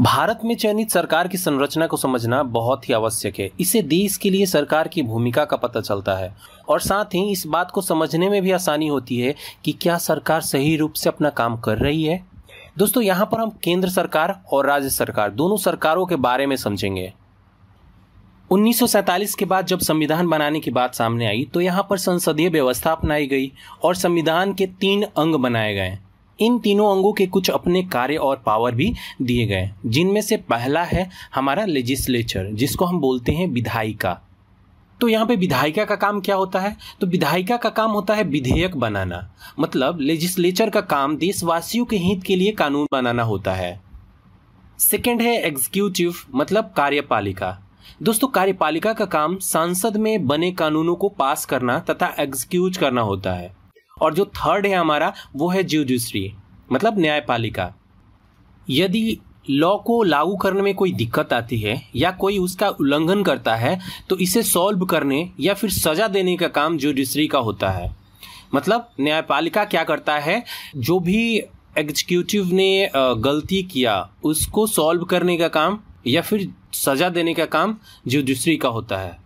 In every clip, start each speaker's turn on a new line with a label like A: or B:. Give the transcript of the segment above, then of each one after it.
A: भारत में चयनित सरकार की संरचना को समझना बहुत ही आवश्यक है इसे देश के लिए सरकार की भूमिका का पता चलता है और साथ ही इस बात को समझने में भी आसानी होती है कि क्या सरकार सही रूप से अपना काम कर रही है दोस्तों यहाँ पर हम केंद्र सरकार और राज्य सरकार दोनों सरकारों के बारे में समझेंगे 1947 के बाद जब संविधान बनाने की बात सामने आई तो यहाँ पर संसदीय व्यवस्था अपनाई गई और संविधान के तीन अंग बनाए गए इन तीनों अंगों के कुछ अपने कार्य और पावर भी दिए गए जिनमें से पहला है हमारा लेजिस्लेचर जिसको हम बोलते हैं विधायिका तो यहाँ पे विधायिका का काम क्या होता है तो विधायिका का काम होता है विधेयक बनाना मतलब लेजिस्लेचर का काम देशवासियों के हित के लिए कानून बनाना होता है सेकेंड है एग्जीक्यूटिव मतलब कार्यपालिका दोस्तों कार्यपालिका का काम सांसद में बने कानूनों को पास करना तथा एग्जीक्यूट करना होता है और जो थर्ड है हमारा वो है ज्यूडिशरी मतलब न्यायपालिका यदि लॉ को लागू करने में कोई दिक्कत आती है या कोई उसका उल्लंघन करता है तो इसे सॉल्व करने या फिर सजा देने का काम जुडिशरी का होता है मतलब न्यायपालिका क्या करता है जो भी एग्जीक्यूटिव ने गलती किया उसको सॉल्व करने का काम या फिर सजा देने का काम जुडिशरी का होता है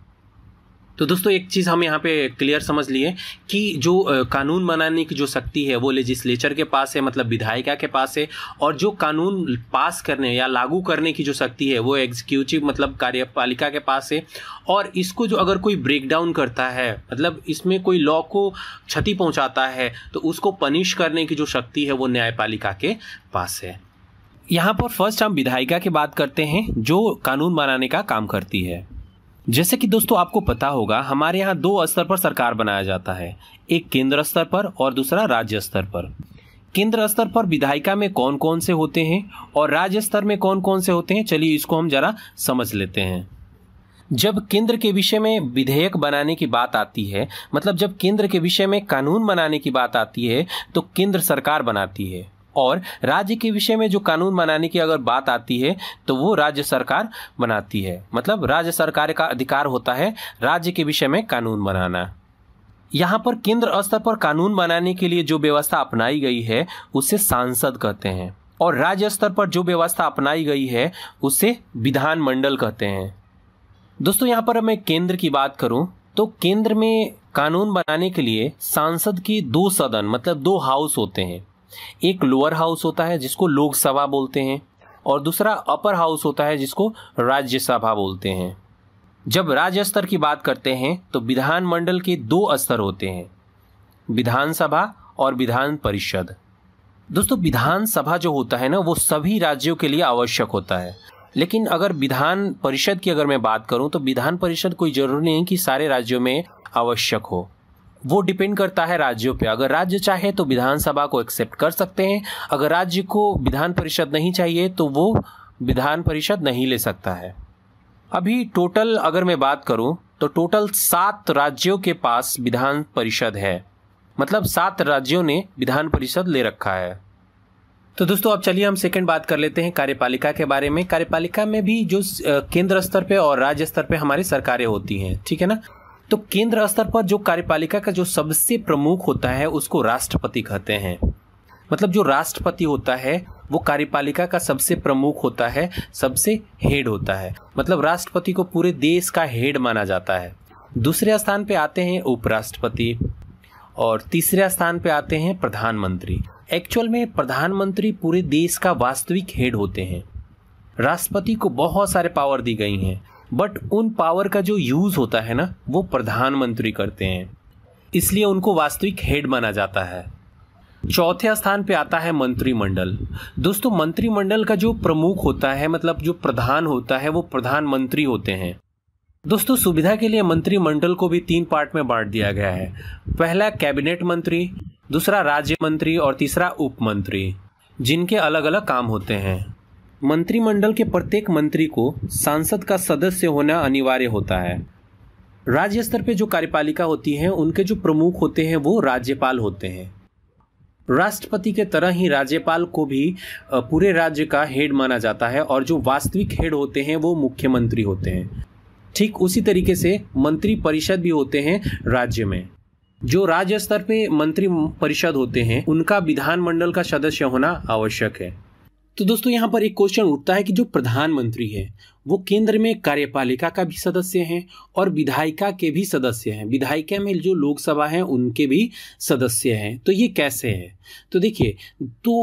A: तो दोस्तों एक चीज़ हम यहाँ पे क्लियर समझ लिए कि जो कानून बनाने की जो शक्ति है वो लेजिस्लेचर के पास है मतलब विधायिका के पास है और जो कानून पास करने या लागू करने की जो शक्ति है वो एग्जीक्यूटिव मतलब कार्यपालिका के पास है और इसको जो अगर कोई ब्रेकडाउन करता है मतलब इसमें कोई लॉ को क्षति पहुँचाता है तो उसको पनिश करने की जो शक्ति है वो न्यायपालिका के पास है यहाँ पर फर्स्ट हम विधायिका की बात करते हैं जो कानून बनाने का काम करती है जैसे कि दोस्तों आपको पता होगा हमारे यहाँ दो स्तर पर सरकार बनाया जाता है एक केंद्र स्तर पर और दूसरा राज्य स्तर पर केंद्र स्तर पर विधायिका में कौन कौन से होते हैं और राज्य स्तर में कौन कौन से होते हैं चलिए इसको हम जरा समझ लेते हैं जब केंद्र के विषय में विधेयक बनाने की बात आती है मतलब जब केंद्र के विषय में कानून बनाने की बात आती है तो केंद्र सरकार बनाती है और राज्य के विषय में जो कानून बनाने की अगर बात आती है तो वो राज्य सरकार बनाती है मतलब राज्य सरकार का अधिकार होता है राज्य के विषय में कानून बनाना यहाँ पर केंद्र स्तर पर कानून बनाने के लिए जो व्यवस्था अपनाई गई है उसे सांसद कहते हैं और राज्य स्तर पर जो व्यवस्था अपनाई गई है उसे विधानमंडल कहते हैं दोस्तों यहाँ पर मैं केंद्र की बात करूँ तो केंद्र में कानून बनाने के लिए सांसद की दो सदन मतलब दो हाउस होते हैं एक लोअर हाउस होता है जिसको लोकसभा बोलते हैं और दूसरा अपर हाउस होता है जिसको राज्यसभा बोलते हैं जब राज्य स्तर की बात करते हैं तो विधानमंडल के दो स्तर होते हैं विधानसभा और विधान परिषद दोस्तों विधानसभा जो होता है ना वो सभी राज्यों के लिए आवश्यक होता है लेकिन अगर विधान परिषद की अगर मैं बात करूं तो विधान परिषद कोई जरूरी नहीं कि सारे राज्यों में आवश्यक हो वो डिपेंड करता है राज्यों पे अगर राज्य चाहे तो विधानसभा को एक्सेप्ट कर सकते हैं अगर राज्य को विधान परिषद नहीं चाहिए तो वो विधान परिषद नहीं ले सकता है अभी टोटल अगर मैं बात करूं तो टोटल सात राज्यों के पास विधान परिषद है मतलब सात राज्यों ने विधान परिषद ले रखा है तो दोस्तों अब चलिए हम सेकंड बात कर लेते हैं कार्यपालिका के बारे में कार्यपालिका में भी जो केंद्र स्तर पे और राज्य स्तर पे हमारी सरकारें होती हैं ठीक है ना तो केंद्र स्तर पर जो कार्यपालिका का जो सबसे प्रमुख होता है उसको राष्ट्रपति कहते हैं मतलब जो राष्ट्रपति होता है वो कार्यपालिका का सबसे प्रमुख होता है सबसे हेड होता है मतलब राष्ट्रपति को पूरे देश का हेड माना जाता है दूसरे स्थान पे आते हैं उपराष्ट्रपति और तीसरे स्थान पे आते हैं प्रधानमंत्री एक्चुअल में प्रधानमंत्री पूरे देश का वास्तविक हेड होते हैं राष्ट्रपति को बहुत सारे पावर दी गई हैं बट उन पावर का जो यूज़ होता है ना वो प्रधानमंत्री करते हैं इसलिए उनको वास्तविक हेड माना जाता है चौथे स्थान पे आता है मंत्रिमंडल दोस्तों मंत्रिमंडल का जो प्रमुख होता है मतलब जो प्रधान होता है वो प्रधानमंत्री होते हैं दोस्तों सुविधा के लिए मंत्रिमंडल को भी तीन पार्ट में बांट दिया गया है पहला कैबिनेट मंत्री दूसरा राज्य मंत्री और तीसरा उप मंत्री जिनके अलग अलग काम होते हैं मंत्रिमंडल के प्रत्येक मंत्री को सांसद का सदस्य होना अनिवार्य होता है राज्य स्तर पे जो कार्यपालिका होती है उनके जो प्रमुख होते हैं वो राज्यपाल होते हैं राष्ट्रपति के तरह ही राज्यपाल को भी पूरे राज्य का हेड माना जाता है और जो वास्तविक हेड होते हैं वो मुख्यमंत्री होते हैं ठीक उसी तरीके से मंत्री परिषद भी होते हैं राज्य में जो राज्य स्तर पे मंत्री परिषद होते हैं उनका विधानमंडल का सदस्य होना आवश्यक है तो दोस्तों यहाँ पर एक क्वेश्चन उठता है कि जो प्रधानमंत्री है वो केंद्र में कार्यपालिका का भी सदस्य हैं और विधायिका के भी सदस्य हैं विधायिका में जो लोकसभा हैं उनके भी सदस्य हैं तो ये कैसे है तो देखिए तो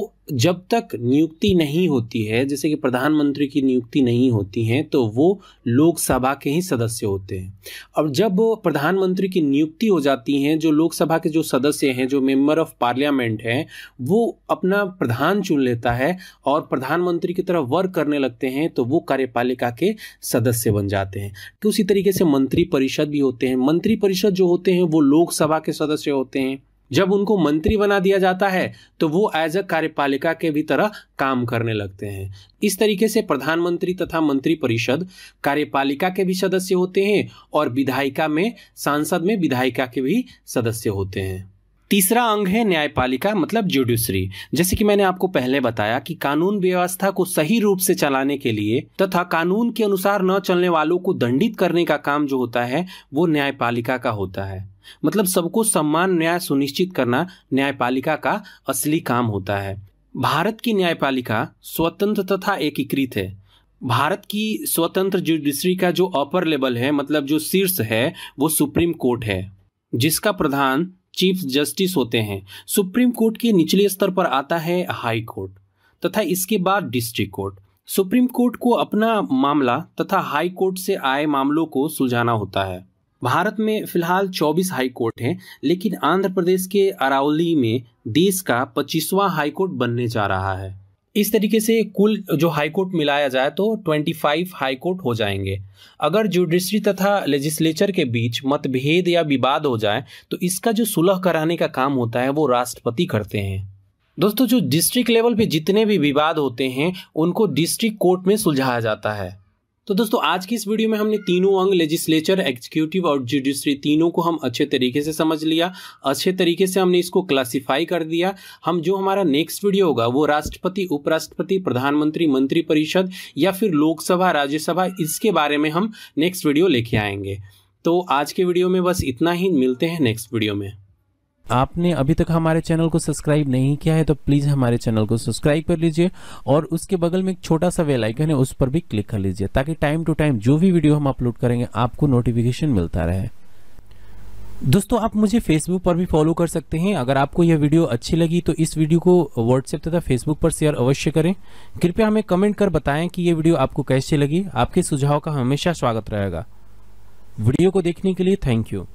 A: जब तक नियुक्ति नहीं होती है जैसे कि प्रधानमंत्री की नियुक्ति नहीं होती है तो वो लोकसभा के ही सदस्य होते हैं और जब प्रधानमंत्री की नियुक्ति हो जाती है जो लोकसभा के जो सदस्य हैं जो मेंबर ऑफ पार्लियामेंट हैं वो अपना प्रधान चुन लेता है और प्रधानमंत्री की तरह वर्क करने लगते हैं तो वो कार्यपालिका के सदस्य बन जाते हैं तो उसी तरीके से मंत्री परिषद भी होते हैं मंत्री परिषद जो होते हैं वो लोकसभा के सदस्य होते हैं जब उनको मंत्री बना दिया जाता है तो वो एज अ कार्यपालिका के भी तरह काम करने लगते हैं इस तरीके से प्रधानमंत्री तथा मंत्री परिषद कार्यपालिका के भी सदस्य होते हैं और विधायिका में सांसद में विधायिका के भी सदस्य होते हैं तीसरा अंग है न्यायपालिका मतलब जुडिशरी जैसे कि मैंने आपको पहले बताया कि कानून व्यवस्था को सही रूप से चलाने के लिए तथा कानून के अनुसार न चलने वालों को दंडित करने का काम जो होता है वो न्यायपालिका का होता है मतलब सबको सम्मान न्याय सुनिश्चित करना न्यायपालिका का असली काम होता है भारत की न्यायपालिका स्वतंत्र तथा एकीकृत है भारत की स्वतंत्र जुडिशरी का जो अपर लेवल है मतलब जो शीर्ष है वो सुप्रीम कोर्ट है जिसका प्रधान चीफ जस्टिस होते हैं सुप्रीम कोर्ट के निचले स्तर पर आता है हाई कोर्ट तथा इसके बाद डिस्ट्रिक्ट कोर्ट सुप्रीम कोर्ट को अपना मामला तथा हाई कोर्ट से आए मामलों को सुलझाना होता है भारत में फिलहाल 24 हाई कोर्ट हैं लेकिन आंध्र प्रदेश के अरावली में देश का 25वां हाई कोर्ट बनने जा रहा है इस तरीके से कुल जो हाई कोर्ट मिलाया जाए तो 25 हाई कोर्ट हो जाएंगे अगर जुडिशरी तथा लेजिस्लेचर के बीच मतभेद या विवाद हो जाए तो इसका जो सुलह कराने का काम होता है वो राष्ट्रपति करते हैं दोस्तों जो डिस्ट्रिक्ट लेवल पे जितने भी विवाद होते हैं उनको डिस्ट्रिक्ट कोर्ट में सुलझाया जाता है तो दोस्तों आज की इस वीडियो में हमने तीनों अंग लेजिस्लेचर एग्जीक्यूटिव और जुडिशरी तीनों को हम अच्छे तरीके से समझ लिया अच्छे तरीके से हमने इसको क्लासिफाई कर दिया हम जो हमारा नेक्स्ट वीडियो होगा वो राष्ट्रपति उपराष्ट्रपति प्रधानमंत्री मंत्री परिषद या फिर लोकसभा राज्यसभा इसके बारे में हम नेक्स्ट वीडियो लेके आएंगे तो आज के वीडियो में बस इतना ही मिलते हैं नेक्स्ट वीडियो में आपने अभी तक हमारे चैनल को सब्सक्राइब नहीं किया है तो प्लीज़ हमारे चैनल को सब्सक्राइब कर लीजिए और उसके बगल में एक छोटा सा वेल आइकन है उस पर भी क्लिक कर लीजिए ताकि टाइम टू टाइम जो भी वीडियो हम अपलोड करेंगे आपको नोटिफिकेशन मिलता रहे दोस्तों आप मुझे फेसबुक पर भी फॉलो कर सकते हैं अगर आपको यह वीडियो अच्छी लगी तो इस वीडियो को व्हाट्सएप तथा फेसबुक पर शेयर अवश्य करें कृपया हमें कमेंट कर बताएं कि यह वीडियो आपको कैसे लगी आपके सुझाव का हमेशा स्वागत रहेगा वीडियो को देखने के लिए थैंक यू